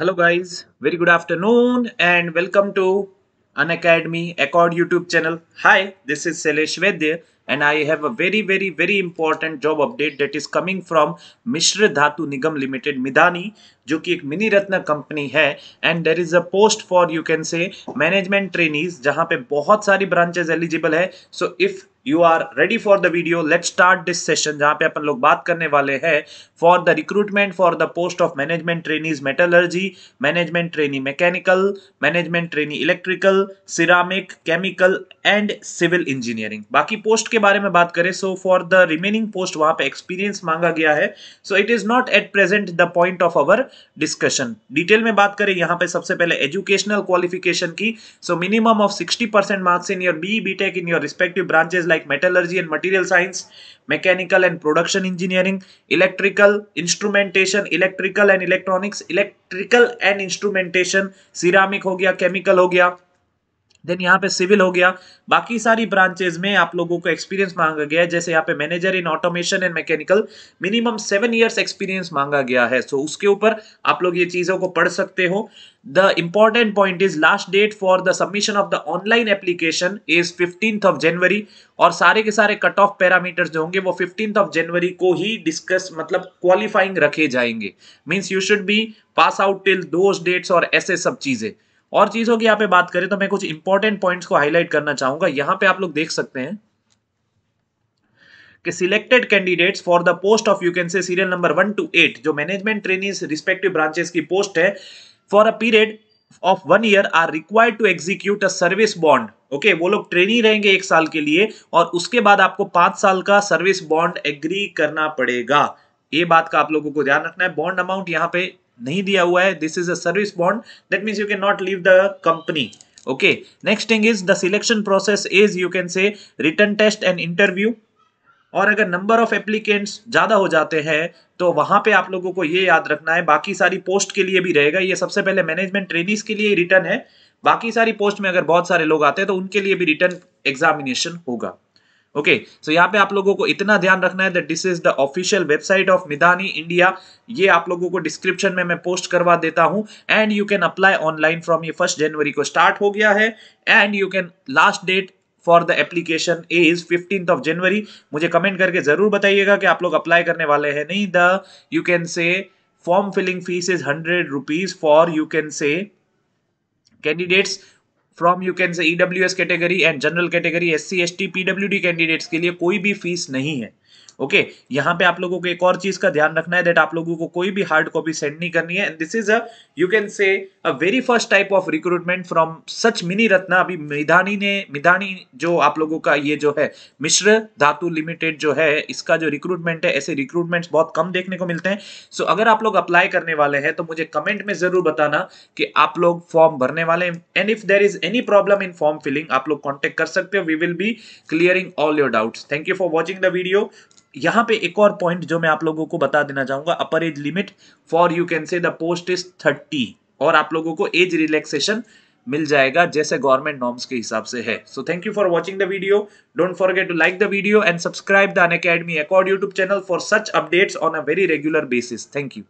hello guys very good afternoon and welcome to Unacademy accord YouTube channel hi this is Shailesh Vaidya and I have a very very very important job update that is coming from Mishra Dhatu Nigam limited Midhani जो कि एक mini Ratna company है and there is a post for you can say management trainees जहाँ पे बहुत सारी branches eligible है so if you are ready for the video late start this session जहां पे अपन लोग बात करने वाले हैं for the recruitment for the post of management trainees metallurgy management trainee mechanical management trainee electrical ceramic chemical and civil engineering बाकी post के बारे में बात करें so for the remaining post वहां पे एक्सपीरियंस मांगा गया है so it is not at present the point of our discussion detail में बात करें यहाँ पे सबसे पहले एजुकेशनल क्वालिफिकेशन की so minimum of sixty percent marks in your B B tech in your respective branches like metallurgy and material science, mechanical and production engineering, electrical, instrumentation, electrical and electronics, electrical and instrumentation, ceramic हो गया, chemical हो गया, then यहाँ पे civil हो गया बाकी सारी ब्रांचेज में आप लोगों को एक्सपीरियंस मांगा गया है जैसे यहाँ पे manager in automation and mechanical minimum seven years experience मांगा गया है सो so, उसके ऊपर आप लोग ये चीज़ों को पढ़ सकते हो the important point is last date for the submission of the online application is fifteenth of January और सारे के सारे कट ऑफ पैरामीटर्स जो होंगे वो फिफ्टींथ ऑफ जनवरी को ही डिस्कस मतलब क्वालिफाइंग रखे जाएंगे means you should be pass out till those dates और ऐसे सब चीज़ें और चीज़ों की यहाँ पे बात करें तो मैं कुछ इंपॉर्टेंट पॉइंट्स को हाईलाइट करना चाहूंगा यहाँ पे आप लोग देख सकते हैं कि selected candidates for the post of you can say serial number one two eight जो मैनेजमेंट ट्रेनिंग रिस्पेक्टिव ब्रांचेस की पोस्ट है for a period of one year are required to execute a service bond okay वो लोग trainee रहेंगे एक साल के लिए और उसके बाद आपको पांच साल का सर्विस बॉन्ड एग्री करना पड़ेगा ये बात का आप लोगों को ध्यान रखना है बॉन्ड अमाउंट यहाँ पे नहीं दिया हुआ है this is a service bond that means you can not leave the company okay next thing is the selection process is you can say written test and interview और अगर नंबर ऑफ एप्लीकेंट्स ज़्यादा हो जाते हैं तो वहां पे आप लोगों को ये याद रखना है बाकी सारी पोस्ट के लिए भी रहेगा ये सबसे पहले मैनेजमेंट ट्रेनिंग के लिए रिटर्न है बाकी सारी पोस्ट में अगर बहुत सारे लोग आते हैं तो उनके लिए भी रिटर्न एग्जामिनेशन होगा ओके okay, सो so यहाँ पे आप लोगों को इतना ध्यान रखना है that this is the official website of Midhani India ये आप लोगों को डिस्क्रिप्शन में मैं पोस्ट करवा देता हूं and you can apply online from ये फर्स्ट जनवरी को स्टार्ट हो गया है and you can last date for the application is fifteen of January मुझे कमेंट करके जरूर बताइएगा कि आप लोग अप्लाई करने वाले हैं नहीं the you can say form filling fees is hundred rupees for you can say candidates from you can say EWS category and general category S C S T पीडब्ल्यू डी कैंडिडेट्स के लिए कोई भी फीस नहीं है okay okay, यहाँ पे आप लोगों को एक और चीज का ध्यान रखना है दैट आप लोगों को कोई भी हार्ड कॉपी सेंड नहीं करनी है this is a you can say a very first type of recruitment from such mini Ratna अभी मिधानी ने मिधानी जो आप लोगों का ये जो है मिश्र धातु लिमिटेड जो है इसका जो रिक्रूटमेंट है ऐसे रिक्रूटमेंट बहुत कम देखने को मिलते हैं सो so, अगर आप लोग अप्लाई करने वाले हैं तो मुझे कमेंट में जरूर बताना कि आप लोग फॉर्म भरने वाले हैं and if there is any problem in form filling आप लोग कॉन्टेक्ट कर सकते हो we will be clearing all your doubts thank you for watching the video यहाँ पे एक और पॉइंट जो मैं आप लोगों को बता देना चाहूंगा upper age limit for you can say the post is thirty और आप लोगों को एज रिलैक्सेशन मिल जाएगा जैसे गवर्नमेंट नॉर्म्स के हिसाब से है so thank you for watching the video don't forget to like the video and subscribe the Unacademy accord YouTube channel for such updates on a very regular basis thank you